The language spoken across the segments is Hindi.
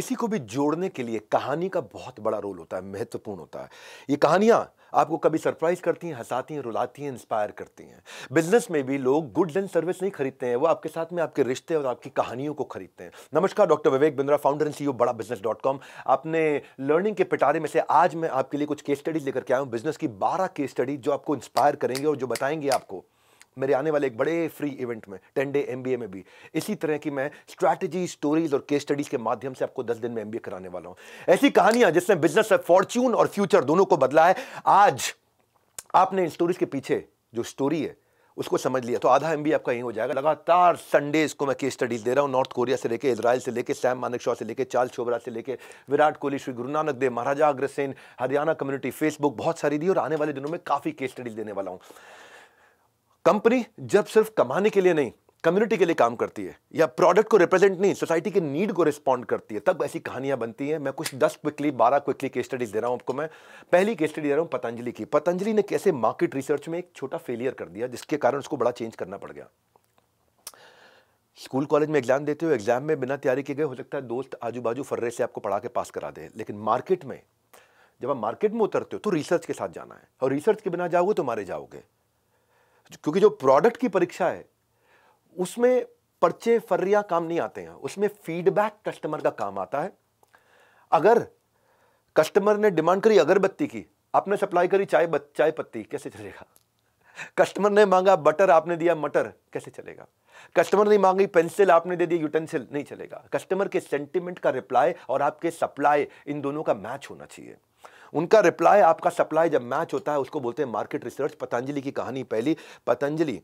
किसी को भी जोड़ने के लिए कहानी का बहुत बड़ा रोल होता है महत्वपूर्ण होता है ये कहानियाँ आपको कभी सरप्राइज करती हैं हंसाती हैं रुलाती हैं इंस्पायर करती हैं बिजनेस में भी लोग गुड्स एंड सर्विस नहीं खरीदते हैं वो आपके साथ में आपके रिश्ते और आपकी कहानियों को खरीदते हैं नमस्कार doctor Vivek Bindra founder and CEO Bada Business dot com आपने लर्निंग के पिटारे में से आज मैं आपके लिए कुछ केस स्टडीज लेकर के आया हूँ बिजनेस की बारह केस स्टडी जो आपको इंस्पायर करेंगे और जो बताएंगे आपको मेरे आने वाले एक बड़े फ्री इवेंट में टेन डे एम में भी इसी तरह की मैं स्ट्रैटेजी स्टोरीज और केस स्टडीज के माध्यम से आपको दस दिन में एम कराने वाला हूँ ऐसी कहानियां जिसने बिजनेस फॉर्च्यून और फ्यूचर दोनों को बदला है आज आपने इन स्टोरीज के पीछे जो स्टोरी है उसको समझ लिया तो आधा एम आपका यहीं हो जाएगा लगातार संडेज को मैं केस स्टडीज दे रहा हूँ नॉर्थ कोरिया से लेके इसराइल से लेके सैम मानक शॉ से लेके चाल छोबरा से लेके विराट कोहली श्री गुरु नानक देव महाराजा अग्रसेन हरियाणा कम्युनिटी फेसबुक बहुत सारी दी और आने वाले दिनों में काफ़ी केस स्टडीज देने वाला हूँ कंपनी जब सिर्फ कमाने के लिए नहीं कम्युनिटी के लिए काम करती है या प्रोडक्ट को रिप्रेजेंट नहीं सोसाइटी के नीड को रिस्पॉन्ड करती है तब ऐसी कहानियां बनती हैं मैं कुछ दस क्विकली बारह क्विकली केस स्टडीज दे रहा हूं आपको मैं पहली केस स्टडी दे रहा हूं पतंजलि की पतंजलि ने कैसे मार्केट रिसर्च में एक छोटा फेलियर कर दिया जिसके कारण उसको बड़ा चेंज करना पड़ गया स्कूल कॉलेज में एग्जाम देते हो एग्जाम में बिना तैयारी किए गए हो सकता है दोस्त आजू बाजू फर्रे से आपको पढ़ा के पास करा दे लेकिन मार्केट में जब आप मार्केट में उतरते हो तो रिसर्च के साथ जाना है और रिसर्च के बिना जाओगे तो मारे जाओगे क्योंकि जो प्रोडक्ट की परीक्षा है उसमें पर्चे फर्रिया काम नहीं आते हैं उसमें फीडबैक कस्टमर का काम आता है अगर कस्टमर ने डिमांड करी अगरबत्ती की आपने सप्लाई करी चाय बत, चाय पत्ती कैसे चलेगा कस्टमर ने मांगा बटर आपने दिया मटर कैसे चलेगा कस्टमर ने मांगी पेंसिल आपने दे दी यूटेंसिल नहीं चलेगा कस्टमर के सेंटिमेंट का रिप्लाई और आपके सप्लाई इन दोनों का मैच होना चाहिए उनका रिप्लाई आपका सप्लाई जब मैच होता है उसको बोलते हैं मार्केट रिसर्च पतंजलि की कहानी पहली पतंजलि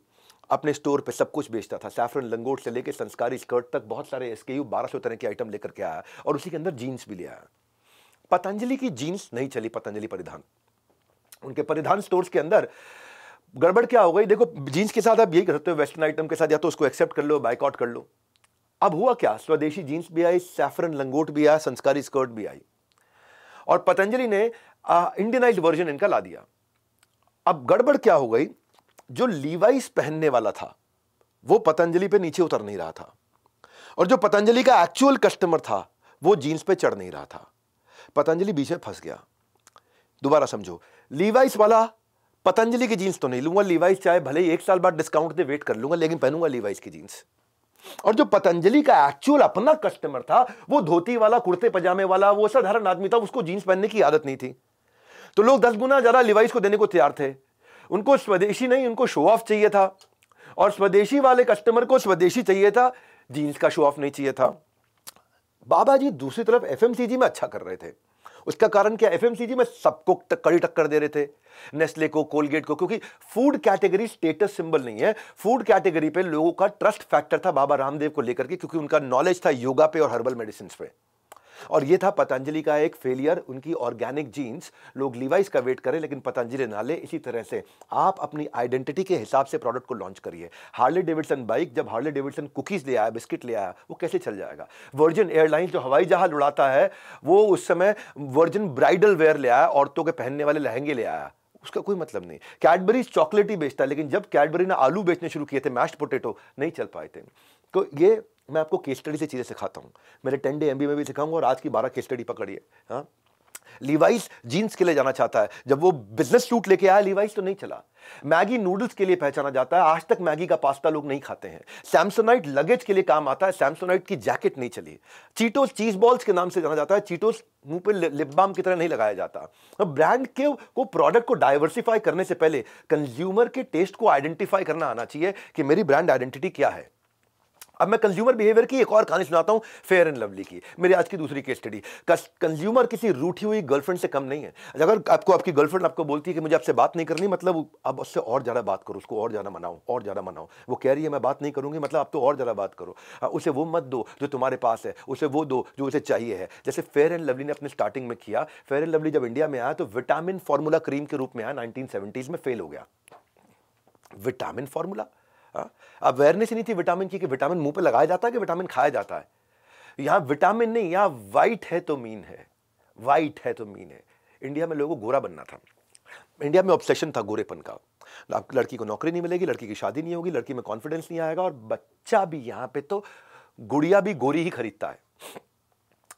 अपने स्टोर पे सब कुछ बेचता था सैफरन लंगोट से लेकर संस्कारी स्कर्ट तक बहुत सारे एस के यू बारह सौ तरह के आइटम लेकर के आया और उसी के अंदर जीन्स भी ले आया पतंजलि की जीन्स नहीं चली पतंजलि परिधान उनके परिधान स्टोर्स के अंदर गड़बड़ क्या हो गई देखो जीन्स के साथ आप यही करते हो वेस्टर्न आइटम के साथ या तो उसको एक्सेप्ट कर लो बाइकआउट कर लो अब हुआ क्या स्वदेशी जीन्स भी आई सैफरन लंगोट भी आया संस्कारी स्कर्ट भी आई और पतंजलि ने इंडियनाइज वर्जन इनका ला दिया अब गड़बड़ क्या हो गई जो लीवाइस पहनने वाला था वो पतंजलि पे नीचे उतर नहीं रहा था और जो पतंजलि का एक्चुअल कस्टमर था वो जीन्स पे चढ़ नहीं रहा था पतंजलि बीच में फंस गया दोबारा समझो लीवाइस वाला पतंजलि की जीन्स तो नहीं लूंगा लीवाइस चाहे भले ही एक साल बाद डिस्काउंट दे वेट कर लूंगा लेकिन पहनूंगा लीवाइस की जीन्स और जो पतंजलि का एक्चुअल अपना कस्टमर था वो धोती वाला कुर्ते पजामे वाला वो साधारण आदमी था उसको जीन्स पहनने की आदत नहीं थी तो लोग दस गुना ज़्यादा लिवाइस को देने को तैयार थे उनको स्वदेशी नहीं उनको शो ऑफ चाहिए था और स्वदेशी वाले कस्टमर को स्वदेशी चाहिए था जीन्स का शो ऑफ नहीं चाहिए था बाबा जी दूसरी तरफ एफ में अच्छा कर रहे थे उसका कारण क्या एफएमसीजी में सबको कड़ी टक्कर दे रहे थे नेस्ले को कोलगेट को क्योंकि फूड कैटेगरी स्टेटस सिंबल नहीं है फूड कैटेगरी पे लोगों का ट्रस्ट फैक्टर था बाबा रामदेव को लेकर के क्योंकि उनका नॉलेज था योगा पे और हर्बल मेडिसिन पे और ये था पतंजलि का एक फेलियर उनकी ऑर्गेनिक जीन्स लोग लिवाइस का वेट करें लेकिन पतंजलि ना ले इसी तरह से आप अपनी आइडेंटिटी के हिसाब से प्रोडक्ट को लॉन्च करिए हार्ले डेविडसन बाइक जब हार्ले डेविडसन कुकीज़ ले आया बिस्किट ले आया वो कैसे चल जाएगा वर्जिन एयरलाइंस जो हवाई जहाज़ उड़ाता है वो उस समय वर्जिन ब्राइडल वेयर ले आया औरतों के पहनने वाले लहंगे ले आया उसका कोई मतलब नहीं कैडबरी चॉकलेट ही बेचता लेकिन जब कैडबरी ने आलू बेचने शुरू किए थे मैश्ड पोटेटो नहीं चल पाए थे तो ये मैं आपको केस स्टडी से चीज़ें सिखाता हूँ मेरे टेन डे एम में भी सिखाऊंगा और आज की बारह केस स्टडी पकड़िए हाँ लीवाइस जीन्स के लिए जाना चाहता है जब वो बिजनेस सूट लेके आया लीवाइस तो नहीं चला मैगी नूडल्स के लिए पहचाना जाता है आज तक मैगी का पास्ता लोग नहीं खाते हैं सैमसोनाइट लगेज के लिए काम आता है सैमसोनाइट की जैकेट नहीं चली चीटोस चीज बॉल्स के नाम से जाना जाता है चीटोस मुंह पे लिप बाम की तरह नहीं लगाया जाता ब्रांड तो के को प्रोडक्ट को डाइवर्सिफाई करने से पहले कंज्यूमर के टेस्ट को आइडेंटिफाई करना आना चाहिए कि मेरी ब्रांड आइडेंटिटी क्या है अब मैं कंज्यूमर बिहेवियर की एक और कहानी सुनाता हूँ फेयर एंड लवली की मेरी आज की दूसरी केस स्टडी कंज्यूमर किसी रूठी हुई गर्लफ्रेंड से कम नहीं है अच्छा, अगर आपको आपकी गर्लफ्रेंड आपको बोलती है कि मुझे आपसे बात नहीं करनी मतलब अब उससे और ज़्यादा बात करो उसको और ज़्यादा मनाओ और ज़्यादा मनाओ वो कह रही है मैं बात नहीं करूँगी मतलब आप तो और ज़्यादा बात करो हाँ, उसे वो मत दो जो तुम्हारे पास है उसे वो दो जो उसे चाहिए है जैसे फेयर एंड लवली ने अपने स्टार्टिंग में किया फेयर एंड लवली जब इंडिया में आया तो विटामिन फार्मूला क्रीम के रूप में आया नाइनटीन में फेल हो गया विटामिन फार्मूला अवेयरनेस ही नहीं थी विटामिन की कि विटामिन मुंह पे लगाया जाता है कि विटामिन खाया जाता है यहां विटामिन नहीं यहां वाइट है तो मीन है वाइट है तो मीन है इंडिया में लोगों को गोरा बनना था इंडिया में ऑब्सेशन था गोरेपन का आप लड़की को नौकरी नहीं मिलेगी लड़की की शादी नहीं होगी लड़की में कॉन्फिडेंस नहीं आएगा और बच्चा भी यहां पे तो गुड़िया भी गोरी ही खरीदता है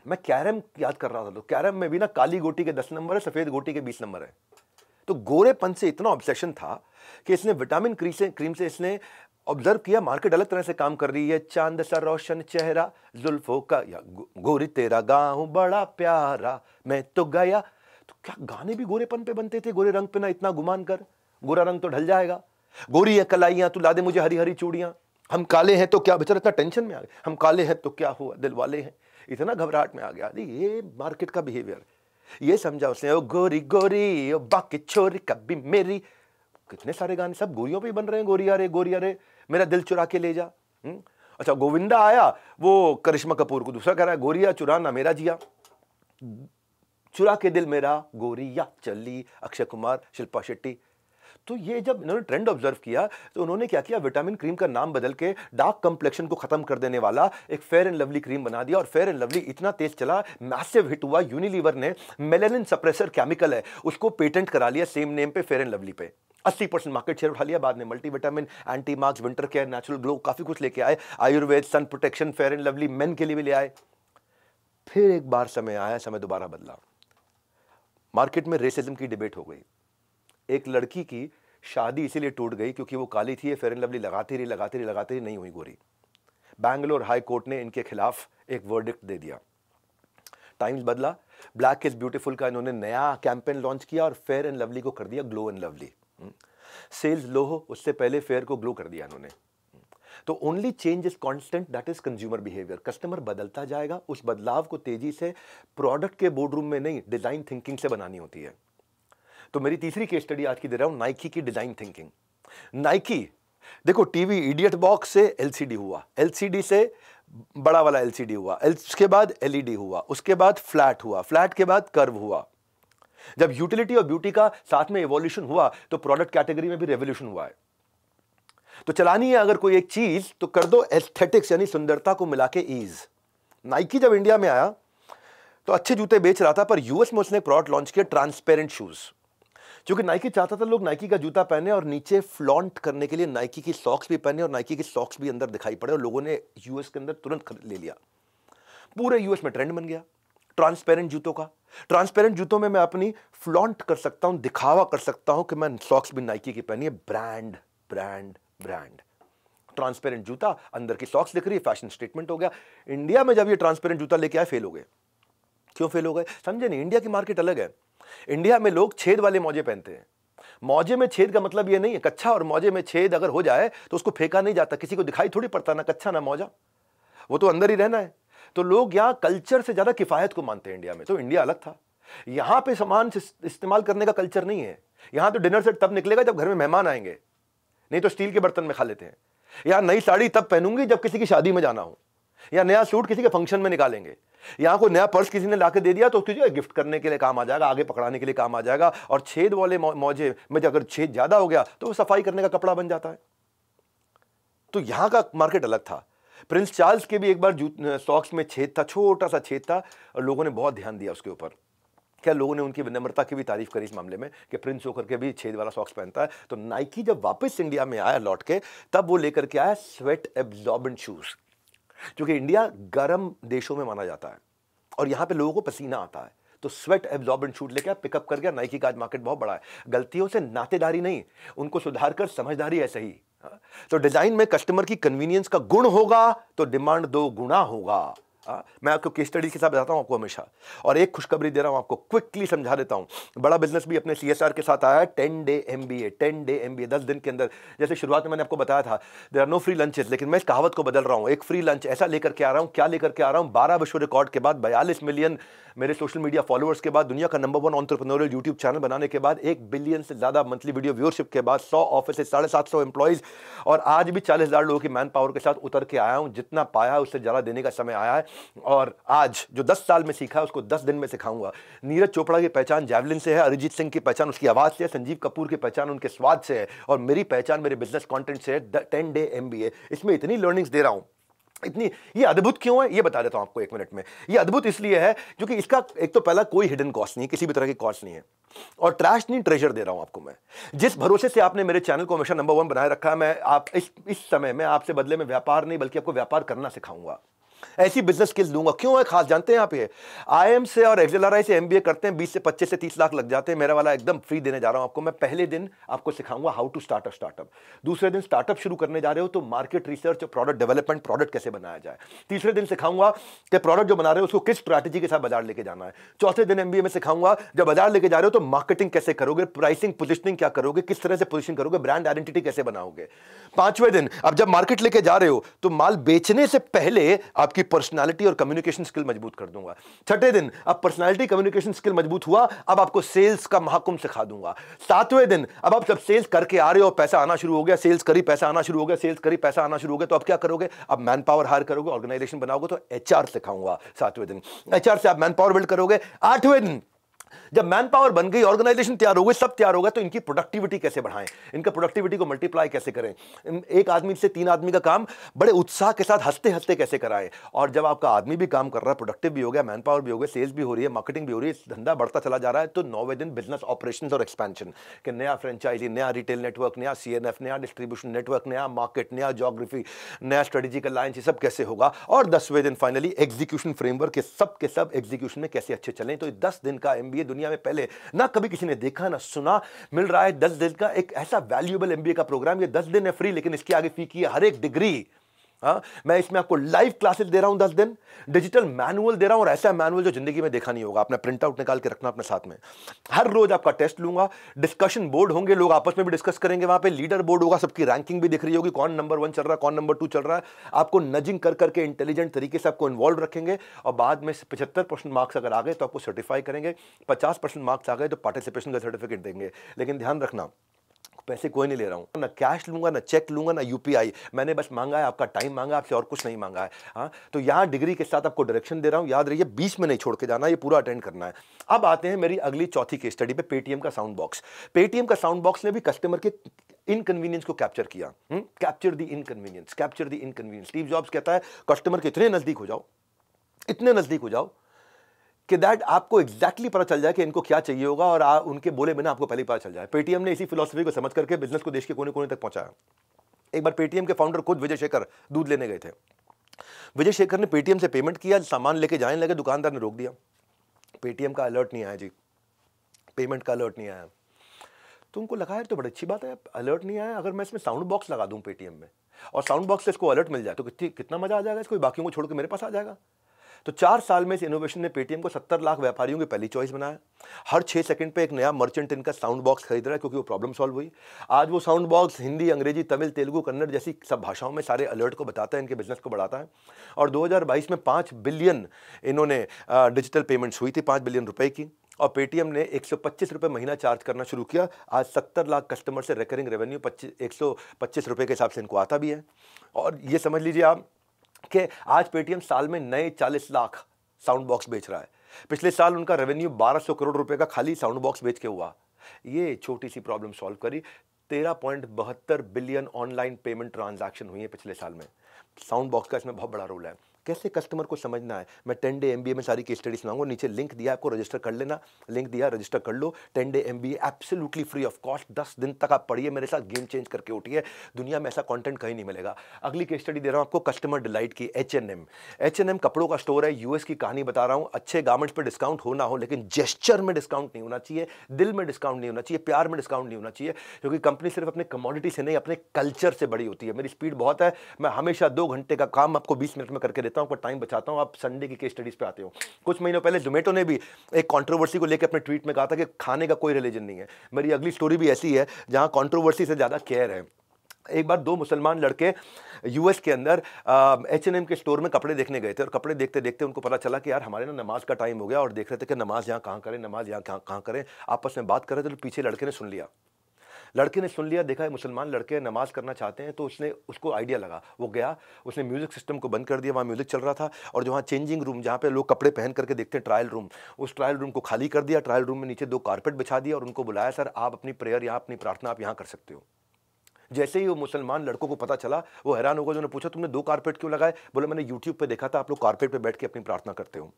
मैं कैरम याद कर रहा था तो कैरम में भी ना काली गोटी के दस नंबर है सफ़ेद गोटी के बीस नंबर है तो गोरेपन से इतना ऑब्सेशन था कि इसने विटामिन क्री से क्रीम से इसने ऑब्जर्व किया मार्केट अलग तरह से काम कर रही है चांद सा रोशन चेहरा जुल्फो का या गोरी तेरा गाँव बड़ा प्यारा मैं तो गया तो क्या गाने भी गोरेपन पे बनते थे गोरे रंग पे ना इतना गुमान कर गोरा रंग तो ढल जाएगा गोरी है कलाइयाँ तू ला दे मुझे हरी हरी चूड़ियाँ हम काले हैं तो क्या बेचारा इतना टेंशन में आ गया हम काले हैं तो क्या हुआ दिल वाले हैं इतना घबराहट में आ गया अरे ये मार्केट का बिहेवियर ये समझा उसने ओ गोरी गोरी ओ बाकी छोरी कभी मेरी कितने सारे गाने सब गोरियों पे बन रहे हैं गोरिया रे गोरिया रे मेरा दिल चुरा के ले जा हम्म? अच्छा गोविंदा आया वो करिश्मा कपूर को दूसरा कह रहा है गोरिया चुरा ना मेरा जिया चुरा के दिल मेरा गोरिया चली अक्षय कुमार शिल्पा शेट्टी तो ये जब इन्होंने ट्रेंड ऑब्जर्व किया तो उन्होंने क्या किया विटामिन क्रीम का नाम बदल के डार्क कम्प्लेक्शन को खत्म कर देने वाला एक फेयर एंड लवली क्रीम बना दिया और फेयर एंड लवली इतना तेज चला मैसिव हिट हुआ यूनिलीवर ने मेलेनिन सप्रेसर केमिकल है उसको पेटेंट करा लिया सेम नेम पे फेयर एंड लवली पे 80 परसेंट मार्केट शेयर उठा लिया बाद में multi vitamin anti marks winter care natural glow काफ़ी कुछ लेके आए Ayurveda sun protection Fair and Lovely men के लिए भी ले आए फिर एक बार समय आया समय दोबारा बदला मार्केट में रेसिज्म की डिबेट हो गई एक लड़की की शादी इसीलिए टूट गई क्योंकि वो काली थी फेयर एंड लवली लगाती रही लगाती रही लगाती रही नहीं हुई गोरी बैंगलोर हाई कोर्ट ने इनके खिलाफ एक वर्डिक्ट दे दिया टाइम्स बदला ब्लैक इज ब्यूटीफुल का इन्होंने नया कैंपेन लॉन्च किया और फेयर एंड लवली को कर दिया Glow and Lovely sales low हो उससे पहले फेयर को ग्लो कर दिया इन्होंने तो only change is constant that is consumer behaviour customer बदलता जाएगा उस बदलाव को तेजी से प्रोडक्ट के बोर्डरूम में नहीं डिजाइन थिंकिंग से बनानी होती है तो मेरी तीसरी केस स्टडी आज की दे रहा हूँ नाइकी की डिज़ाइन थिंकिंग नाइकी देखो टीवी इडियट बॉक्स से एलसीडी हुआ एलसीडी से बड़ा वाला एलसीडी हुआ उसके बाद एलईडी e हुआ उसके बाद फ्लैट हुआ फ्लैट के बाद कर्व हुआ जब यूटिलिटी और ब्यूटी का साथ में एवोल्यूशन हुआ तो प्रोडक्ट कैटेगरी में भी रेवोल्यूशन हुआ है तो चलानी है अगर कोई एक चीज तो कर दो एस्थेटिक्स यानी सुंदरता को मिला के ईज नाइकी जब इंडिया में आया तो अच्छे जूते बेच रहा था पर यूएस में उसने प्रोडक्ट लॉन्च किया ट्रांसपेरेंट शूज़ क्योंकि नाइकी चाहता था लोग नाइकी का जूता पहने और नीचे फ्लॉन्ट करने के लिए नाइकी की सॉक्स भी पहने और नाइकी की सॉक्स भी अंदर दिखाई पड़े और लोगों ने यूएस के अंदर तुरंत ले लिया पूरे यूएस में ट्रेंड बन गया ट्रांसपेरेंट जूतों का ट्रांसपेरेंट जूतों में मैं अपनी फ्लॉन्ट कर सकता हूं दिखावा कर सकता हूं कि मैं सॉक्स भी नाइकी की पहनी है ब्रांड ब्रांड ब्रांड ट्रांसपेरेंट जूता अंदर की सॉक्स दिख रही है फैशन स्टेटमेंट हो गया इंडिया में जब ये ट्रांसपेरेंट जूता लेके आए फेल हो गए क्यों फेल हो गए समझे नहीं इंडिया की मार्केट अलग है इंडिया में लोग छेद वाले मौजे पहनते हैं मौजे में छेद का मतलब यह नहीं है कच्छा और मौजे में छेद अगर हो जाए तो उसको फेंका नहीं जाता किसी को दिखाई थोड़ी पड़ता ना कच्छा ना मौजा वो तो अंदर ही रहना है तो लोग यहाँ कल्चर से ज़्यादा किफ़ायत को मानते हैं इंडिया में तो इंडिया अलग था यहाँ पे सामान इस्तेमाल करने का कल्चर नहीं है यहाँ तो डिनर सेट तब निकलेगा जब घर में मेहमान आएंगे नहीं तो स्टील के बर्तन में खा लेते हैं यहाँ नई साड़ी तब पहनूंगी जब किसी की शादी में जाना हो या नया सूट किसी के फंक्शन में निकालेंगे यहां कोई नया पर्स किसी ने ला दे दिया तो तुझे गिफ्ट करने के लिए काम आ जाएगा आगे पकड़ाने के लिए काम आ जाएगा और छेद वाले मौजे में अगर छेद ज़्यादा हो गया तो वो सफाई करने का कपड़ा बन जाता है तो यहां का मार्केट अलग था प्रिंस चार्ल्स के भी एक बार सॉक्स में छेद था छोटा सा छेद था और लोगों ने बहुत ध्यान दिया उसके ऊपर क्या लोगों ने उनकी विनम्रता की भी तारीफ करी इस मामले में कि प्रिंस होकर के भी छेद वाला सॉक्स पहनता है तो नाइकी जब वापस इंडिया में आया लौट के तब वो लेकर के आया स्वेट एब्जॉर्बेंट शूज़ क्योंकि इंडिया गर्म देशों में माना जाता है और यहाँ पे लोगों को पसीना आता है तो स्वेट एब्जॉर्बेंट शूट लेके आप पिकअप कर गया नाइकी का आज मार्केट बहुत बड़ा है गलतियों से नातेदारी नहीं उनको सुधार कर समझदारी ऐसे ही हाँ, तो डिजाइन में कस्टमर की कन्वीनियंस का गुण होगा तो डिमांड दो गुणा होगा आ? हाँ, मैं आपको केस स्टडीज के साथ बताता हूँ आपको हमेशा और एक खुशखबरी दे रहा हूँ आपको क्विकली समझा देता हूँ बड़ा बिजनेस भी अपने सी के साथ आया है ten day M B A ten day M B A दस दिन के अंदर जैसे शुरुआत में मैंने आपको बताया था there are no free lunches लेकिन मैं इस कहावत को बदल रहा हूँ एक फ्री लंच ऐसा लेकर के आ रहा हूँ क्या लेकर के आ रहा हूँ बारह विश्व रिकॉर्ड के बाद बयालीस मिलियन मेरे सोशल मीडिया फॉलोअर्स के बाद दुनिया का number one entrepreneurial YouTube channel बनाने के बाद एक बिलियन से ज़्यादा मंथली वीडियो व्यूअरशिप के बाद सौ ऑफिस साढ़े सात सौ एम्प्लॉयज़ और आज भी चालीस हज़ार लोगों की मैन पावर के साथ उतर के आया हूँ जितना पाया उससे ज़्यादा देने का समय आया है और आज जो दस साल में सीखा उसको दस दिन में सिखाऊंगा नीरज चोपड़ा की पहचान जैवलिन से है अरिजीत सिंह की पहचान उसकी आवाज़ से है संजीव कपूर की पहचान उनके स्वाद से है और मेरी पहचान मेरे बिजनेस कॉन्टेंट से है टेन डे एम इसमें इतनी लर्निंग्स दे रहा हूँ इतनी ये अद्भुत क्यों है ये बता देता हूँ आपको एक मिनट में ये अद्भुत इसलिए है क्योंकि इसका एक तो पहला कोई हिडन कॉस्ट नहीं है किसी भी तरह की कॉस्ट नहीं है और ट्रैश नहीं ट्रेजर दे रहा हूं आपको मैं जिस भरोसे से आपने मेरे चैनल को हमेशा नंबर वन बनाए रखा है मैं आप इस इस समय में आपसे बदले में व्यापार नहीं बल्कि आपको व्यापार करना सिखाऊंगा ऐसी बिजनेस स्किल्स दूंगा क्यों है खास जानते हैं यहाँ पे आई एम से और आई से एम करते हैं बीस से पच्चीस से तीस लाख लग जाते हैं मेरा वाला एकदम फ्री देने जा रहा हूँ आपको मैं पहले दिन आपको सिखाऊंगा how to start a startup दूसरे दिन स्टार्टअप शुरू करने जा रहे हो तो मार्केट रिसर्च और प्रोडक्ट डेवलपमेंट प्रोडक्ट कैसे बनाया जाए तीसरे दिन सिखाऊंगा कि प्रोडक्ट जो बना रहे हो उसको किस स्ट्रैटेजी के साथ बाजार लेके जाना है चौथे दिन एमबीए में सिखाऊंगा जब बाजार लेके जा रहे हो तो मार्केटिंग कैसे करोगे प्राइसिंग पोजिशनिंग क्या करोगे किस तरह से पोजिशन करोगे ब्रांड आइडेंटिटी कैसे बनाओगे पांचवें दिन अब जब मार्केट लेके जा रहे हो तो माल बेचने से पहले आपकी पर्सनालिटी और कम्युनिकेशन स्किल मजबूत कर दूंगा छठे दिन अब पर्सनालिटी कम्युनिकेशन स्किल मजबूत हुआ अब आपको सेल्स का महाकुंभ सिखा दूंगा सातवें दिन अब आप जब सेल्स करके आ रहे हो पैसा आना शुरू हो गया सेल्स करी पैसा आना शुरू हो गया सेल्स करी पैसा आना शुरू हो गया तो आप क्या करोगे अब मैन पावर हायर करोगे ऑर्गेनाइजेशन बनाओगे तो एच सिखाऊंगा सातवें दिन एच से आप मैन पावर बिल्ड करोगे आठवें दिन जब मैन पावर बन गई ऑर्गेनाइजेशन तैयार हो गई सब तैयार हो गया तो इनकी प्रोडक्टिविटी कैसे बढ़ाएं इनका प्रोडक्टिविटी को मल्टीप्लाई कैसे करें एक आदमी से तीन आदमी का काम बड़े उत्साह के साथ हंसते हंसते कैसे कराएं और जब आपका आदमी भी काम कर रहा है प्रोडक्टिव भी हो गया मैन पावर भी हो गया सेल्स भी हो रही है मार्केटिंग भी हो रही है धंधा बढ़ता चला जा रहा है तो नौ विद इन बिजनेस ऑपरेशन और एक्सपेंशन के नया फ्रेंचाइजी नया रिटेल नेटवर्क नया सी नया डिस्ट्रीब्यूशन नेटवर्क नया मार्केट नया जोग्राफी नया स्ट्रेटेजिक अलायंस ये सब कैसे होगा और दसवें दिन फाइनली एग्जीक्यूशन फ्रेमवर्क के सब के सब एग्जीक्यूशन में कैसे अच्छे चलें तो दस दिन का एम एमबीए दुनिया में पहले ना कभी किसी ने देखा ना सुना मिल रहा है दस दिन का एक ऐसा वैल्यूएबल एमबीए का प्रोग्राम ये दस दिन है फ्री लेकिन इसके आगे फी की हर एक डिग्री हाँ मैं इसमें आपको लाइव क्लासेस दे रहा हूँ दस दिन डिजिटल मैनुअल दे रहा हूँ और ऐसा मैनुअल जो जिंदगी में देखा नहीं होगा अपना प्रिंट आउट निकाल के रखना अपने साथ में हर रोज आपका टेस्ट लूंगा डिस्कशन बोर्ड होंगे लोग आपस में भी डिस्कस करेंगे वहाँ पे लीडर बोर्ड होगा सबकी रैंकिंग भी दिख रही होगी कौन नंबर वन चल रहा है कौन नंबर टू चल रहा है आपको नजिंग कर करके इंटेलिजेंट तरीके से आपको इन्वॉल्व रखेंगे और बाद में पचहत्तर परसेंट मार्क्स अगर आ गए तो आपको सर्टिफाई करेंगे पचास परसेंट मार्क्स आ गए तो पार्टिसिपेशन का सर्टिफिकेट देंगे लेकिन ध्यान रखना पैसे कोई नहीं ले रहा हूँ ना कैश लूँगा ना चेक लूँगा ना यू मैंने बस मांगा है आपका टाइम मांगा आपसे और कुछ नहीं मांगा है हाँ तो यहाँ डिग्री के साथ आपको डायरेक्शन दे रहा हूँ याद रहिए बीच में नहीं छोड़ के जाना ये पूरा अटेंड करना है अब आते हैं मेरी अगली चौथी की स्टडी पर पेटीएम का साउंड बॉक्स पेटीएम का साउंड बॉक्स ने भी कस्टमर के इनकन्वीनियंस को कैप्चर किया capture the inconvenience capture the inconvenience Steve Jobs कहता है कस्टमर के इतने नज़दीक हो जाओ इतने नज़दीक हो जाओ कि दैट आपको एग्जैक्टली exactly पता चल जाए कि इनको क्या चाहिए होगा और आ, उनके बोले बिना आपको पहले पता चल जाए पेटीएम ने इसी फिलोसफी को समझ करके बिजनेस को देश के कोने कोने तक पहुंचाया एक बार पेटीएम के फाउंडर खुद विजय शेखर दूध लेने गए थे विजय शेखर ने पेटीएम से पेमेंट किया सामान लेके जाने लगे दुकानदार ने रोक दिया पेटीएम का अलर्ट नहीं आया जी पेमेंट का अलर्ट नहीं आया तो उनको लगा यार तो बड़ी अच्छी बात है अलर्ट नहीं आया अगर मैं इसमें साउंड बॉक्स लगा दूँ पेटीएम में और साउंड बॉक्स से इसको अलर्ट मिल जाए तो कितनी कितना मजा आ जाएगा इसको बाकी को छोड़ के मेरे पास आ जाएगा तो चार साल में इस इनोवेशन ने पेटीएम को सत्तर लाख व्यापारियों की पहली चॉइस बनाया हर छः सेकंड पे एक नया मर्चेंट इनका साउंड बॉक्स खरीद रहा है क्योंकि वो प्रॉब्लम सॉल्व हुई आज वो साउंड बॉक्स हिंदी अंग्रेजी तमिल तेलुगू कन्नड़ जैसी सब भाषाओं में सारे अलर्ट को बताता है इनके बिजनेस को बढ़ाता है और दो में पाँच बिलियन इन्होंने डिजिटल पेमेंट्स हुई थी पाँच बिलियन रुपये की और पेटीएम ने एक सौ महीना चार्ज करना शुरू किया आज सत्तर लाख कस्टमर से रिकरिंग रेवेन्यू पच्चीस एक सौ के हिसाब से इनको आता भी है और ये समझ लीजिए आप कि आज पेटीएम साल में नए चालीस लाख साउंड बॉक्स बेच रहा है पिछले साल उनका रेवेन्यू बारह सौ करोड़ रुपए का खाली साउंड बॉक्स बेच के हुआ ये छोटी सी प्रॉब्लम सॉल्व करी तेरह पॉइंट बहत्तर बिलियन ऑनलाइन पेमेंट ट्रांजैक्शन हुई है पिछले साल में साउंड बॉक्स का इसमें बहुत बड़ा रोल है कैसे कस्टमर को समझना है मैं टेन डे एम में सारी केस स्टडीज लाऊंगा नीचे लिंक दिया आपको रजिस्टर कर लेना लिंक दिया रजिस्टर कर लो ten day M B free of cost दस दिन तक आप पढ़िए मेरे साथ गेम चेंज करके उठिए दुनिया में ऐसा कॉन्टेंट कहीं नहीं मिलेगा अगली केस स्टडी दे रहा हूँ आपको कस्टमर डिलाइट की H N M H N M कपड़ों का स्टोर है यूएस की कहानी बता रहा हूँ अच्छे गार्मेंट्स पर डिस्काउंट हो ना हो लेकिन जेस्चर में डिस्काउंट नहीं होना चाहिए दिल में डिस्काउंट नहीं होना चाहिए प्यार में डिस्काउंट नहीं होना चाहिए क्योंकि कंपनी सिर्फ अपने कमोडिटी से नहीं अपने कल्चर से बड़ी होती है मेरी स्पीड बहुत है मैं हमेशा दो घंटे का काम आपको बीस मिनट में करके देता देखता हूँ टाइम बचाता हूँ आप संडे की केस स्टडीज़ पे आते हो कुछ महीनों पहले जोमेटो ने भी एक कॉन्ट्रोवर्सी को लेकर अपने ट्वीट में कहा था कि खाने का कोई रिलीजन नहीं है मेरी अगली स्टोरी भी ऐसी है जहाँ कॉन्ट्रोवर्सी से ज़्यादा केयर है एक बार दो मुसलमान लड़के यूएस के अंदर एच एन एम के स्टोर में कपड़े देखने गए थे और कपड़े देखते देखते उनको पता चला कि यार हमारे ना नमाज का टाइम हो गया और देख रहे थे कि नमाज यहाँ कहाँ करें नमाज यहाँ कहाँ कहाँ करें आपस में बात कर रहे थे तो पीछे लड़के ने सुन लिया लड़के ने सुन लिया देखा है मुसलमान लड़के नमाज़ करना चाहते हैं तो उसने उसको आइडिया लगा वो गया उसने म्यूज़िक सिस्टम को बंद कर दिया वहाँ म्यूज़िक चल रहा था और जहाँ चेंजिंग रूम जहाँ पे लोग कपड़े पहन करके देखते हैं ट्रायल रूम उस ट्रायल रूम को खाली कर दिया ट्रायल रूम में नीचे दो कारपेट बिछा दिया और उनको बुलाया सर आप अपनी प्रेयर यहाँ अपनी प्रार्थना आप यहाँ कर सकते हो जैसे ही वो मुसलमान लड़कों को पता चला वो हैरान होगा जो पूछा तुमने दो कारपेट क्यों लगाए बोले मैंने यूट्यूब पर देखा था आप लोग कारपेट पर बैठ के अपनी प्रार्थना करते हो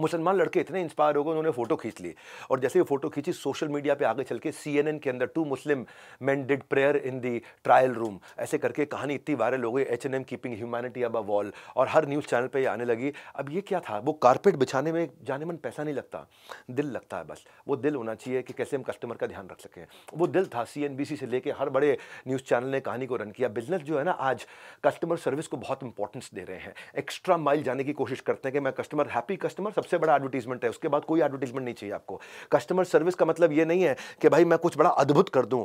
मुसलमान लड़के इतने इंस्पायर हो गए उन्होंने फ़ोटो खींच ली और जैसे वो फोटो खींची सोशल मीडिया पे आगे चल के सी के अंदर two Muslim men did prayer in the trial room ऐसे करके कहानी इतनी वायरल हो गई H N M keeping humanity अब वॉल और हर न्यूज़ चैनल पर आने लगी अब ये क्या था वो कारपेट बिछाने में जाने मन पैसा नहीं लगता दिल लगता है बस वो दिल होना चाहिए कि कैसे हम कस्टमर का ध्यान रख सकें वो दिल था सी से लेकर हर बड़े न्यूज़ चैनल ने कहानी को रन किया बिजनेस जो है ना आज कस्टमर सर्विस को बहुत इंपॉर्टेंस दे रहे हैं एक्स्ट्रा माइल जाने की कोशिश करते हैं कि मैं कस्टमर हैप्पी कस्टमर कस्टमर सबसे बड़ा एडवर्टीजमेंट है उसके बाद कोई एडवर्टीजमेंट नहीं चाहिए आपको कस्टमर सर्विस का मतलब ये नहीं है कि भाई मैं कुछ बड़ा अद्भुत कर दूँ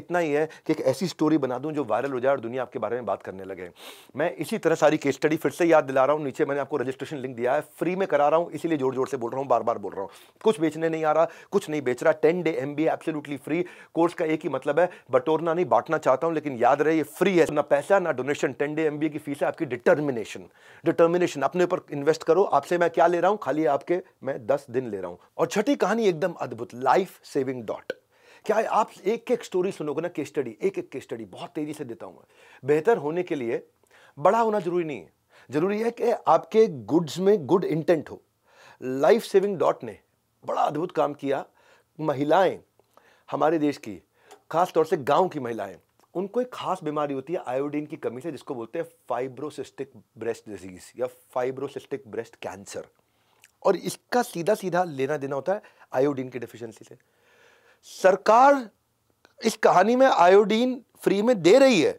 इतना ही है कि एक ऐसी स्टोरी बना दूँ जो वायरल हो जाए और दुनिया आपके बारे में बात करने लगे मैं इसी तरह सारी केस स्टडी फिर से याद दिला रहा हूँ नीचे मैंने आपको रजिस्ट्रेशन लिंक दिया है फ्री में करा रहा हूँ इसीलिए जोर जोर से बोल रहा हूँ बार बार बोल रहा हूँ कुछ बेचने नहीं आ रहा कुछ नहीं बेच रहा ten day M B absolutely free course का एक ही मतलब है बटोरना नहीं बांटना चाहता हूँ लेकिन याद रहे ये फ्री है ना पैसा ना डोनेशन टेन डे एम की फीस है आपकी डिटर्मिनेशन डिटर्मिनेशन अपने ऊपर इन्वेस्ट करो आपसे मैं क्या ले रहा हूँ रहा हूं खाली आपके मैं दस दिन ले रहा हूं और छठी कहानी एकदम अद्भुत लाइफ सेविंग डॉट क्या आप एक एक स्टोरी सुनोगे ना के स्टडी एक एक के स्टडी बहुत तेजी से देता हूं बेहतर होने के लिए बड़ा होना जरूरी नहीं है जरूरी है कि आपके गुड्स में गुड इंटेंट हो लाइफ सेविंग डॉट ने बड़ा अद्भुत काम किया महिलाएं हमारे देश की खास तौर से गांव की महिलाएं उनको एक खास बीमारी होती है आयोडीन की कमी से जिसको बोलते हैं फाइब्रोसिस्टिक ब्रेस्ट डिजीज या फाइब्रोसिस्टिक ब्रेस्ट कैंसर और इसका सीधा सीधा लेना देना होता है आयोडीन की डिफिशियंसी से सरकार इस कहानी में आयोडीन फ्री में दे रही है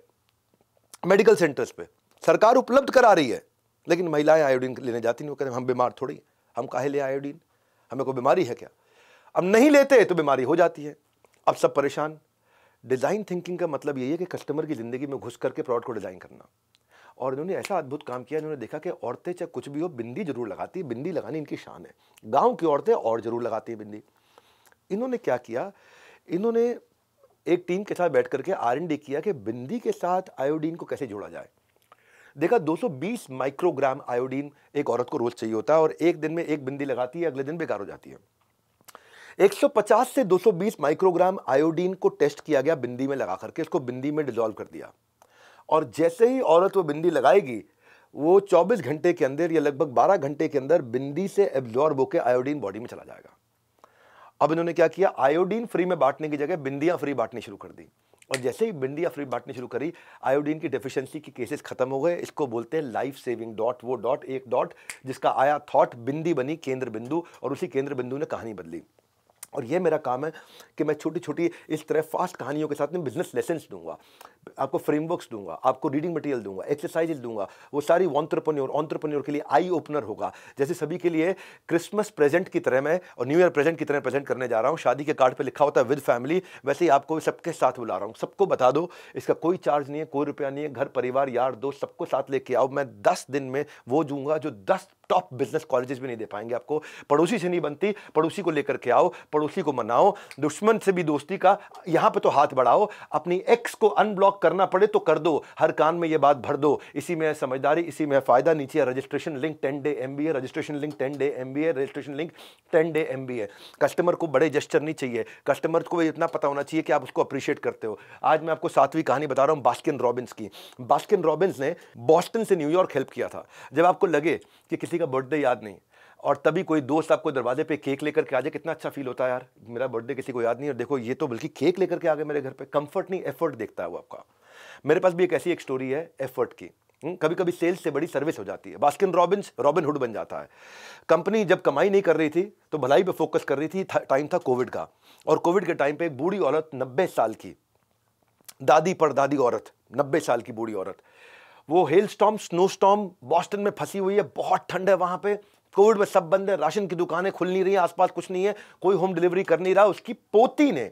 मेडिकल सेंटर्स पे सरकार उपलब्ध करा रही है लेकिन महिलाएं आयोडीन लेने जाती नहीं वो कहते हम बीमार थोड़ी हम काहे ले आयोडीन हमें कोई बीमारी है क्या अब नहीं लेते तो बीमारी हो जाती है अब सब परेशान डिज़ाइन थिंकिंग का मतलब यही है कि कस्टमर की ज़िंदगी में घुस करके प्रोडक्ट को डिज़ाइन करना और इन्होंने ऐसा अद्भुत काम किया इन्होंने देखा कि औरतें चाहे कुछ भी हो बिंदी जरूर लगाती है बिंदी लगानी इनकी शान है गांव की औरतें और ज़रूर लगाती है बिंदी इन्होंने क्या किया इन्होंने एक टीम के साथ बैठ करके आर एन डी किया कि बिंदी के साथ आयोडीन को कैसे जोड़ा जाए देखा 220 माइक्रोग्राम आयोडीन एक औरत को रोज चाहिए होता है और एक दिन में एक बिंदी लगाती है अगले दिन बेकार हो जाती है 150 से 220 माइक्रोग्राम आयोडीन को टेस्ट किया गया बिंदी में लगा करके इसको बिंदी में डिजोल्व कर दिया और जैसे ही औरत वो बिंदी लगाएगी वो 24 घंटे के अंदर या लगभग 12 घंटे के अंदर बिंदी से एब्जॉर्ब होकर आयोडीन बॉडी में चला जाएगा अब इन्होंने क्या किया आयोडीन फ्री में बांटने की जगह बिंदियाँ फ्री बांटनी शुरू कर दी और जैसे ही बिंदिया फ्री बांटनी शुरू करी आयोडीन की डिफिशेंसी के केसेस खत्म हो गए इसको बोलते हैं लाइफ सेविंग डॉट वो डॉट एक डॉट जिसका आया थॉट बिंदी बनी केंद्र बिंदु और उसी केंद्र बिंदु ने कहानी बदली और ये मेरा काम है कि मैं छोटी छोटी इस तरह फास्ट कहानियों के साथ में बिजनेस लेसन्स दूंगा आपको फ्रेमवर्क्स दूंगा आपको रीडिंग मटेरियल दूंगा एक्सरसाइजेज दूंगा वो सारी ऑन्ट्रप्रन्योर ऑन्ट्रप्रन्योर के लिए आई ओपनर होगा जैसे सभी के लिए क्रिसमस प्रेजेंट की तरह मैं और न्यू ईयर प्रेजेंट की तरह प्रेजेंट करने जा रहा हूँ शादी के कार्ड पर लिखा होता है विद फैमिली वैसे ही आपको सबके साथ बुला रहा हूँ सबको बता दो इसका कोई चार्ज नहीं है कोई रुपया नहीं है घर परिवार यार दोस्त सबको साथ लेके आओ मैं दस दिन में वो दूंगा जो दस टॉप बिजनेस कॉलेजेस भी नहीं दे पाएंगे आपको पड़ोसी से नहीं बनती पड़ोसी को लेकर के आओ पड़ोसी को मनाओ दुश्मन से भी दोस्ती का यहां पे तो हाथ बढ़ाओ अपनी एक्स को अनब्लॉक करना पड़े तो कर दो हर कान में ये बात भर दो इसी में समझदारी इसी में फ़ायदा नीचे है registration link ten day M registration link ten day M registration link ten day M customer को बड़े जेस्टर नहीं चाहिए कस्टमर को इतना पता होना चाहिए कि आप उसको अप्रिशिएट करते हो आज मैं आपको सातवीं कहानी बता रहा हूँ बास्किन रॉबिन्स की बास्किन रॉबिन्स ने बॉस्टन से न्यूयॉर्क हेल्प किया था जब आपको लगे कि किसी का बर्थडे याद नहीं और तभी कोई दोस्त आपको दरवाजे पे केक लेकर के आ जाए कितना अच्छा फील होता है यार मेरा बर्थडे किसी को याद नहीं और देखो ये तो बल्कि केक लेकर के आ गए मेरे घर पे कंफर्ट नहीं एफर्ट देखता है वो आपका मेरे पास भी एक ऐसी एक स्टोरी है एफर्ट की कभी कभी सेल्स से बड़ी सर्विस हो जाती है बास्किन रॉबिन्स रॉबिनहुड बन जाता है कंपनी जब कमाई नहीं कर रही थी तो भलाई पे फोकस कर रही थी टाइम था कोविड का और कोविड के टाइम पे एक बूढ़ी औरत नब्बे साल की दादी पर दादी औरत नब्बे साल की बूढ़ी औरत वो hail storm snow storm Boston में फंसी हुई है बहुत ठंड है वहाँ पे कोविड में सब बंद है राशन की दुकानें खुल नहीं रही हैं आसपास कुछ नहीं है कोई होम डिलीवरी कर नहीं रहा उसकी पोती ने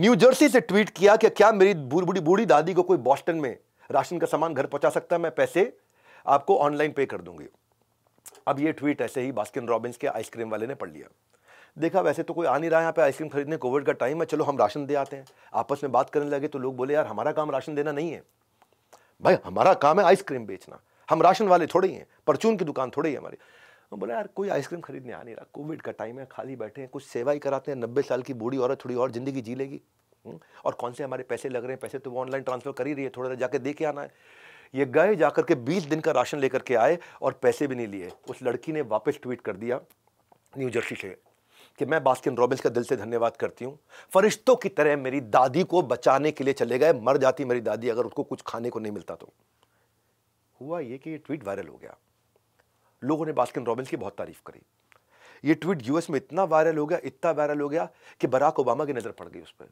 न्यू जर्सी से ट्वीट किया कि क्या मेरी बूढ़ी बूढ़ी दादी को कोई बॉस्टन में राशन का सामान घर पहुंचा सकता है मैं पैसे आपको ऑनलाइन पे कर दूंगी अब ये ट्वीट ऐसे ही बास्किन रॉबिन्स के आइसक्रीम वाले ने पढ़ लिया देखा वैसे तो कोई आ नहीं रहा यहाँ पे आइसक्रीम खरीदने कोविड का टाइम है चलो हम राशन दे आते हैं आपस में बात करने लगे तो लोग बोले यार हमारा काम राशन देना नहीं है भाई हमारा काम है आइसक्रीम बेचना हम राशन वाले थोड़े ही हैं परचून की दुकान थोड़ी ही हमारी बोला यार कोई आइसक्रीम खरीदने आ नहीं रहा कोविड का टाइम है खाली बैठे हैं कुछ सेवा ही कराते हैं नब्बे साल की बूढ़ी औरत थोड़ी और ज़िंदगी जी लेगी हम्म, और कौन से हमारे पैसे लग रहे हैं पैसे तो वो ऑनलाइन ट्रांसफ़र कर ही रही है थोड़ा जाके दे के आना है ये गए जा के बीस दिन का राशन लेकर के आए और पैसे भी नहीं लिए उस लड़की ने वापस ट्वीट कर दिया न्यू जर्सी से कि मैं बास्किन रॉबिन्स का दिल से धन्यवाद करती हूँ फरिश्तों की तरह मेरी दादी को बचाने के लिए चले गए मर जाती मेरी दादी अगर उसको कुछ खाने को नहीं मिलता तो हुआ ये कि ये ट्वीट वायरल हो गया लोगों ने बास्किन रॉबिन्स की बहुत तारीफ करी ये ट्वीट यूएस में इतना वायरल हो गया इतना वायरल हो गया कि बराक ओबामा की नज़र पड़ गई उस पर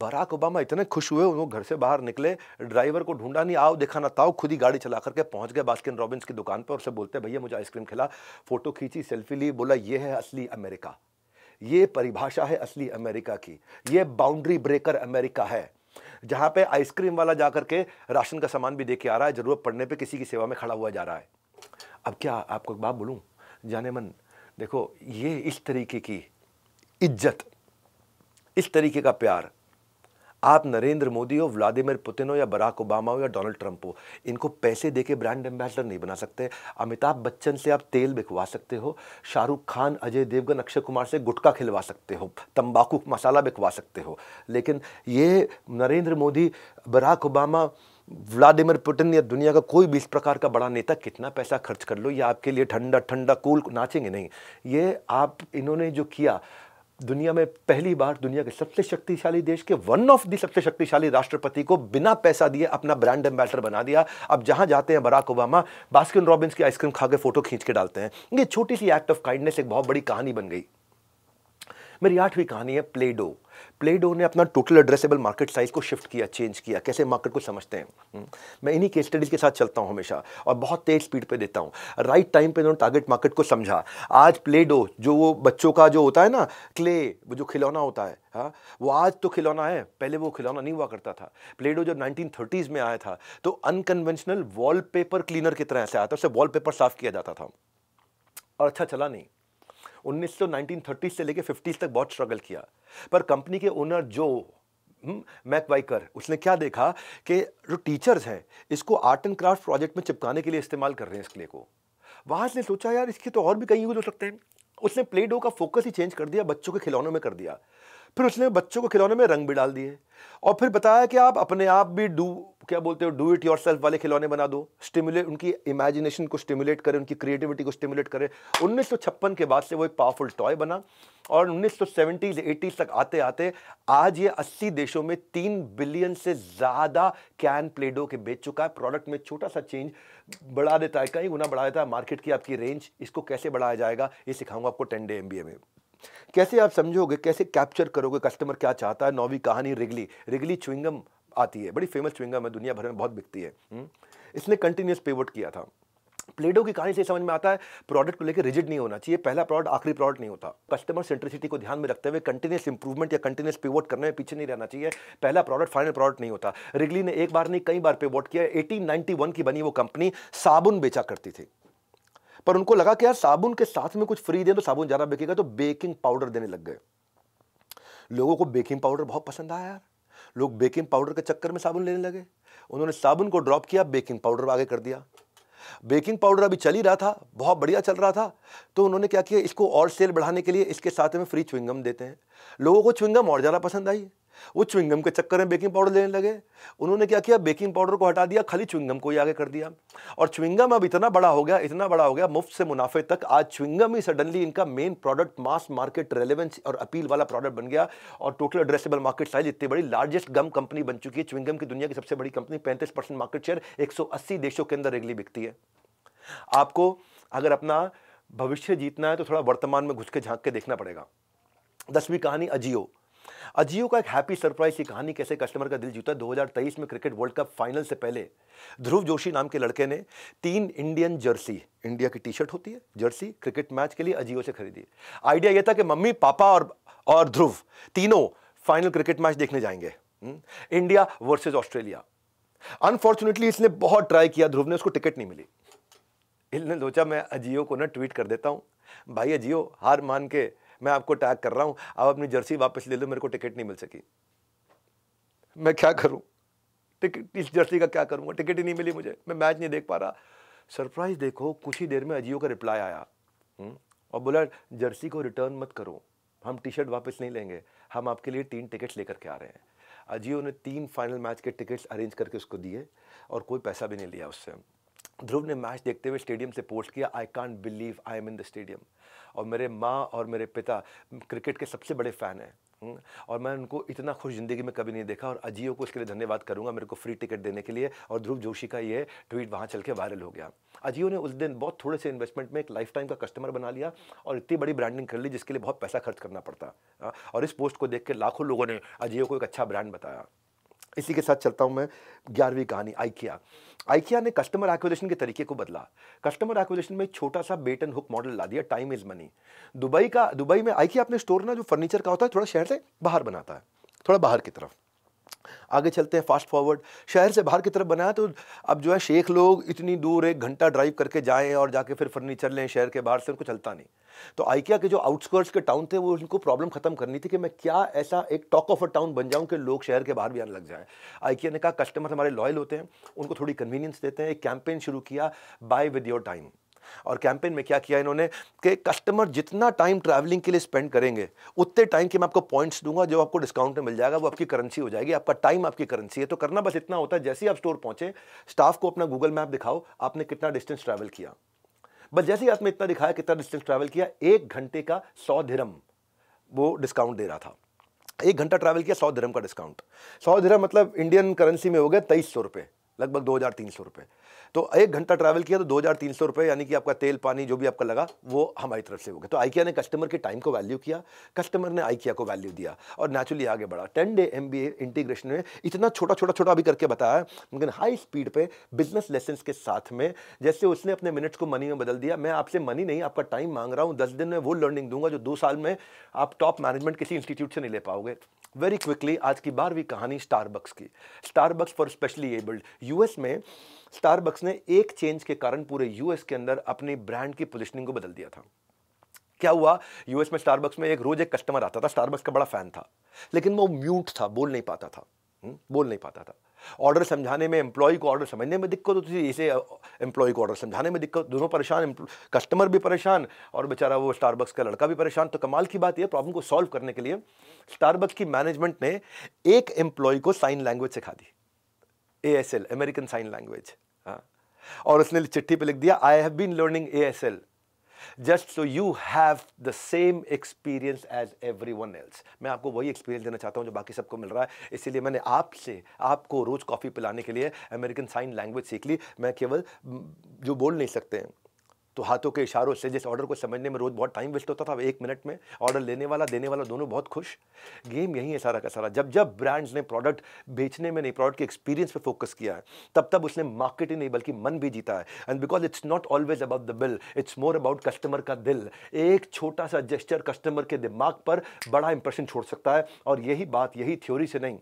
बराक ओबामा इतने खुश हुए वो घर से बाहर निकले ड्राइवर को ढूंढा नहीं आओ देखा ना ताओ खुद ही गाड़ी चला करके पहुंच गए बास्किन रॉबिन्स की दुकान पर उसे बोलते भैया मुझे आइसक्रीम खिला फोटो खींची सेल्फी ली बोला ये है असली अमेरिका ये परिभाषा है असली अमेरिका की ये बाउंड्री ब्रेकर अमेरिका है जहाँ पे आइसक्रीम वाला जा करके राशन का सामान भी दे के आ रहा है ज़रूरत पड़ने पे किसी की सेवा में खड़ा हुआ जा रहा है अब क्या आपको एक बात बोलूँ जाने मन देखो ये इस तरीके की इज्जत इस तरीके का प्यार आप नरेंद्र मोदी हो व्लादिमिर पुतिन हो या बराक ओबामा हो या डोनाल्ड ट्रंप हो इनको पैसे दे के ब्रांड एम्बेसडर नहीं बना सकते अमिताभ बच्चन से आप तेल बिकवा सकते हो शाहरुख खान अजय देवगन अक्षय कुमार से गुटखा खिलवा सकते हो तंबाकू मसाला बिकवा सकते हो लेकिन ये Narendra Modi Barack Obama Vladimir Putin या दुनिया का कोई भी इस प्रकार का बड़ा नेता कितना पैसा खर्च कर लो ये आपके लिए ठंडा ठंडा कूल नाचेंगे नहीं ये आप इन्होंने जो किया दुनिया में पहली बार दुनिया के सबसे शक्तिशाली देश के वन ऑफ दी सबसे शक्तिशाली राष्ट्रपति को बिना पैसा दिए अपना ब्रांड एम्बेसडर बना दिया अब जहां जाते हैं बराक ओबामा बास्किन रॉबिन्स की आइसक्रीम खा के फोटो खींच के डालते हैं ये छोटी सी एक्ट ऑफ काइंडनेस एक बहुत बड़ी कहानी बन गई मेरी आठवीं कहानी है प्लेडो प्लेडो ने अपना टोटल एड्रेसेबल मार्केट साइज़ को शिफ्ट किया चेंज किया कैसे मार्केट को समझते हैं हम्म। मैं इन्हीं केस स्टडीज़ के साथ चलता हूं हमेशा और बहुत तेज़ स्पीड पर देता हूं राइट टाइम पर उन्होंने टारगेट मार्केट को समझा आज प्लेडो जो वो बच्चों का जो होता है ना क्ले वो जो खिलौना होता है हा? वो आज तो खिलौना है पहले वो खिलौना नहीं हुआ करता था प्लेडो जब नाइनटीन में आया था तो अनकन्वेंशनल वॉलपेपर क्लीनर की तरह से आया था उससे वॉलपेपर साफ़ किया जाता था और अच्छा चला नहीं उन्नीस से लेकर फिफ्टीज़ तक बहुत स्ट्रगल किया पर कंपनी के ओनर जो मैकवाइकर हम्म, उसने क्या देखा कि जो टीचर्स हैं इसको आर्ट एंड क्राफ्ट प्रोजेक्ट में चिपकाने के लिए इस्तेमाल कर रहे हैं इस क्ले को वहाँ से सोचा यार इसके तो और भी कहीं यूज हो सकते हैं उसने प्ले डो का फोकस ही चेंज कर दिया बच्चों के खिलौनों में कर दिया फिर उसने बच्चों को खिलौने में रंग भी डाल दिए और फिर बताया कि आप अपने आप भी डू क्या बोलते हो डू इट योर सेल्फ वाले खिलौने बना दो स्टिमुलेट उनकी इमेजिनेशन को स्टिमुलेट करें उनकी क्रिएटिविटी को स्टिमुलेट करें उन्नीस के बाद से वो एक पावरफुल टॉय बना और उन्नीस सौ तक आते आते आज ये 80 देशों में 3 बिलियन से ज़्यादा कैन प्लेडो के बेच चुका है प्रोडक्ट में छोटा सा चेंज बढ़ा देता है कई गुना बढ़ा देता है मार्केट की आपकी रेंज इसको कैसे बढ़ाया जाएगा ये सिखाऊंगा आपको टेन डे एम में कैसे आप समझोगे कैसे कैप्चर करोगे कस्टमर क्या चाहता है नौवीं कहानी रिगली रिगली चुविंगम आती है बड़ी फेमस चुविंगम है दुनिया भर में बहुत बिकती है हम्म। इसने कंटिन्यूस पेवट किया था प्लेडो की कहानी से समझ में आता है प्रोडक्ट को लेकर रिजिड नहीं होना चाहिए पहला प्रोडक्ट आखिरी प्रोडक्ट नहीं होता कस्टमर सेंट्रिसिटी को ध्यान में रखते हुए कंटिन्यूस इंप्रूवमेंट या कंटिन्यूस पिवोट करने में पीछे नहीं रहना चाहिए पहला प्रोडक्ट फाइनल प्रोडक्ट नहीं होता रिगली ने एक बार नहीं कई बार पेवोट किया एटीन की बनी वो कंपनी साबुन बेचा करती थी पर उनको लगा कि यार साबुन के साथ में कुछ फ्री दें तो साबुन ज़्यादा बिकेगा तो बेकिंग पाउडर देने लग गए लोगों को बेकिंग पाउडर बहुत पसंद आया यार लोग बेकिंग पाउडर के चक्कर में साबुन लेने लगे उन्होंने साबुन को ड्रॉप किया बेकिंग पाउडर आगे कर दिया बेकिंग पाउडर अभी चल ही रहा था बहुत बढ़िया चल रहा था तो उन्होंने क्या किया इसको और सेल बढ़ाने के लिए इसके साथ में फ्री च्विंगम देते हैं लोगों को च्विंगम और ज़्यादा पसंद आई वो चुविंगम के चक्कर में बेकिंग पाउडर लेने लगे उन्होंने क्या किया बेकिंग पाउडर को हटा दिया खाली चुविंगम को ही आगे कर दिया और चुविंगम अब इतना बड़ा हो गया इतना बड़ा हो गया मुफ्त से मुनाफे तक आज चुविंगम ही सडनली इनका main product mass market relevance और अपील वाला प्रोडक्ट बन गया और टोटल एड्रेसेबल मार्केट साइज इतनी बड़ी लार्जेस्ट गम कंपनी बन चुकी है चुविंगम की दुनिया की सबसे बड़ी कंपनी पैंतीस मार्केट शेयर एक देशों के अंदर रेगली बिकती है आपको अगर अपना भविष्य जीतना है तो थोड़ा वर्तमान में घुस के झांक के देखना पड़ेगा दसवीं कहानी अजियो अजियो का एक हैप्पी सरप्राइज की कहानी कैसे कस्टमर का दिल जीता 2023 में क्रिकेट वर्ल्ड कप फाइनल से पहले ध्रुव जोशी नाम के लड़के ने तीन इंडियन जर्सी इंडिया की टी शर्ट होती है जर्सी क्रिकेट मैच के लिए अजियो से खरीदी आइडिया यह था कि मम्मी पापा और और ध्रुव तीनों फाइनल क्रिकेट मैच देखने जाएंगे इंडिया वर्सेज ऑस्ट्रेलिया अनफॉर्चुनेटली इसने बहुत ट्राई किया ध्रुव ने उसको टिकट नहीं मिली इसने सोचा मैं अजियो को ना ट्वीट कर देता हूँ भाई अजियो हार मान के मैं आपको टैग कर रहा हूँ आप अपनी जर्सी वापस ले लो मेरे को टिकट नहीं मिल सकी मैं क्या करूँ टिकट इस जर्सी का क्या करूँगा टिकट ही नहीं मिली मुझे मैं मैच नहीं देख पा रहा सरप्राइज़ देखो कुछ ही देर में अजियो का रिप्लाई आया हुँ? हम्म, और बोला जर्सी को रिटर्न मत करो हम टी शर्ट वापस नहीं लेंगे हम आपके लिए तीन टिकट्स लेकर के आ रहे हैं अजियो ने तीन फाइनल मैच के टिकट्स अरेंज करके उसको दिए और कोई पैसा भी नहीं लिया उससे ध्रुव ने मैच देखते हुए स्टेडियम से पोस्ट किया I can't believe I am in the stadium और मेरे माँ और मेरे पिता क्रिकेट के सबसे बड़े फ़ैन हैं हम्म, और मैं उनको इतना खुश ज़िंदगी में कभी नहीं देखा और अजियो को इसके लिए धन्यवाद करूंगा मेरे को फ्री टिकट देने के लिए और ध्रुव जोशी का ये ट्वीट वहाँ चल के वायरल हो गया अजियो ने उस दिन बहुत थोड़े से इन्वेस्टमेंट में एक लाइफ टाइम का कस्टमर बना लिया और इतनी बड़ी ब्रांडिंग कर ली जिसके लिए बहुत पैसा खर्च करना पड़ता हाँ, और इस पोस्ट को देख के लाखों लोगों ने अजियो को एक अच्छा ब्रांड बताया इसी के साथ चलता हूँ मैं ग्यारहवीं कहानी आइकिया आइकिया ने कस्टमर एक्विजिशन के तरीके को बदला कस्टमर एक्विजिशन में छोटा सा बेट एंड हुक मॉडल ला दिया टाइम इज मनी दुबई का दुबई में आइकिया अपने स्टोर ना जो फर्नीचर का होता है थोड़ा शहर से बाहर बनाता है थोड़ा बाहर की तरफ आगे चलते हैं फास्ट फॉरवर्ड शहर से बाहर की तरफ बनाया तो अब जो है शेख लोग इतनी दूर एक घंटा ड्राइव करके जाएं और जाके फिर फर्नीचर लें शहर के बाहर से उनको चलता नहीं तो आइकिया के जो आउटस्कर्ट्स के टाउन थे वो उनको प्रॉब्लम खत्म करनी थी कि मैं क्या ऐसा एक टॉक ऑफ अ टाउन बन जाऊँ कि लोग शहर के बाहर भी आने लग जाए आइकिया ने कहा कस्टमर हमारे लॉयल होते हैं उनको थोड़ी कन्वीनियंस देते हैं एक कैंपेन शुरू किया बाय विद योर टाइम और कैंपेन में क्या किया इन्होंने कि कस्टमर जितना टाइम ट्रैवलिंग के लिए स्पेंड करेंगे उतने टाइम के मैं आपको पॉइंट्स दूंगा जो आपको डिस्काउंट में मिल जाएगा वो आपकी करेंसी हो जाएगी आपका टाइम आपकी करेंसी है तो करना बस इतना होता है जैसे ही आप स्टोर पहुंचे स्टाफ को अपना गूगल मैप दिखाओ आपने कितना डिस्टेंस ट्रैवल किया बस जैसे ही आपने इतना दिखाया कितना डिस्टेंस ट्रैवल किया एक घंटे का सौ धर्म वो डिस्काउंट दे रहा था एक घंटा ट्रैवल किया सौ धर्म का डिस्काउंट सौ धर्म मतलब इंडियन करेंसी में हो गया तेईस सौ रुपये लगभग दो हज़ार तीन सौ रुपये तो एक घंटा ट्रैवल किया तो दो हज़ार तीन सौ रुपये यानी कि आपका तेल पानी जो भी आपका लगा वो हमारी तरफ से हो गया तो आइकिया ने कस्टमर के टाइम को वैल्यू किया कस्टमर ने आइकिया को वैल्यू दिया और नेचुरली आगे बढ़ा टेन डे एम इंटीग्रेशन में इतना छोटा छोटा छोटा अभी करके बताया लेकिन हाई स्पीड पर बिजनेस लेसन के साथ में जैसे उसने अपने मिनट्स को मनी में बदल दिया मैं आपसे मनी नहीं आपका टाइम मांग रहा हूँ दस दिन में वो लर्निंग दूंगा जो दो साल में आप टॉप मैनेजमेंट किसी इंस्टीट्यूट से नहीं ले पाओगे वेरी क्विकली आज की बारहवीं कहानी स्टारबक्स की Starbucks for specially abled US में स्टारबक्स ने एक चेंज के कारण पूरे यूएस के अंदर अपनी ब्रांड की पोजिशनिंग को बदल दिया था क्या हुआ यूएस में स्टारबक्स में एक रोज एक कस्टमर आता था स्टारबक्स का बड़ा फैन था लेकिन वो म्यूट था बोल नहीं पाता था हम्म, बोल नहीं पाता था ऑर्डर समझाने में एम्प्लॉय को ऑर्डर समझने में दिक्कत होती थी इसे एम्प्लॉय को ऑर्डर समझाने में दिक्कत दोनों परेशान कस्टमर भी परेशान और बेचारा वो स्टारबक्स का लड़का भी परेशान तो कमाल की बात यह प्रॉब्लम को सॉल्व करने के लिए स्टारबक्स की मैनेजमेंट ने एक एम्प्लॉय को साइन लैंग्वेज सिखा दी A S L American sign language और उसने चिट्ठी पे लिख दिया I have been learning A S L just so you have the same experience as everyone else मैं आपको वही एक्सपीरियंस देना चाहता हूँ जो बाकी सबको मिल रहा है इसीलिए मैंने आपसे आपको रोज़ कॉफ़ी पिलाने के लिए अमेरिकन साइन लैंग्वेज सीख ली मैं केवल जो बोल नहीं सकते हैं तो हाथों के इशारों से जिस ऑर्डर को समझने में रोज़ बहुत टाइम वेस्ट होता था एक मिनट में ऑर्डर लेने वाला देने वाला दोनों बहुत खुश गेम यही है सारा का सारा जब जब ब्रांड्स ने प्रोडक्ट बेचने में नहीं प्रोडक्ट के एक्सपीरियंस पे फोकस किया है तब तब उसने मार्केट ही नहीं बल्कि मन भी जीता है and because it's not always about the bill it's more about customer का दिल एक छोटा सा जेस्टर कस्टमर के दिमाग पर बड़ा इंप्रेशन छोड़ सकता है और यही बात यही थ्योरी से नहीं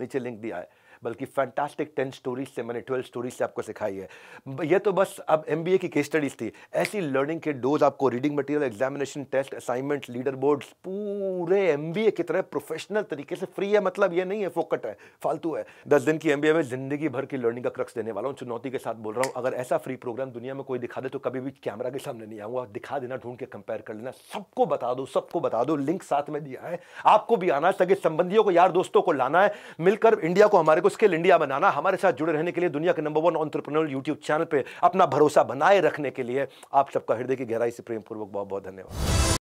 नीचे लिंक दिया है बल्कि फैंटास्टिक टेन स्टोरीज से मैंने ट्वेल्व स्टोरीज से आपको सिखाई है ये तो बस अब एम की केस स्टडीज थी ऐसी लर्निंग के डोज आपको reading material examination test assignment leader board पूरे एम की तरह प्रोफेशनल तरीके से फ्री है मतलब ये नहीं है फोकट है फालतू है दस दिन की एम में जिंदगी भर की लर्निंग का क्रक्स देने वाला हूँ चुनौती के साथ बोल रहा हूँ अगर ऐसा फ्री प्रोग्राम दुनिया में कोई दिखा दे तो कभी भी कैमरा के सामने नहीं आऊंगा दिखा देना ढूंढ के कंपेयर कर लेना सबको बता दो सबको बता दो लिंक साथ में दिया है आपको भी आना है सगे संबंधियों को यार दोस्तों को लाना है मिलकर इंडिया को हमारे को स्केल इंडिया बनाना हमारे साथ जुड़े रहने के लिए दुनिया के number one entrepreneur YouTube channel पर अपना भरोसा बनाए रखने के लिए आप सबका हृदय की गहराई से प्रेमपूर्वक बहुत बहुत धन्यवाद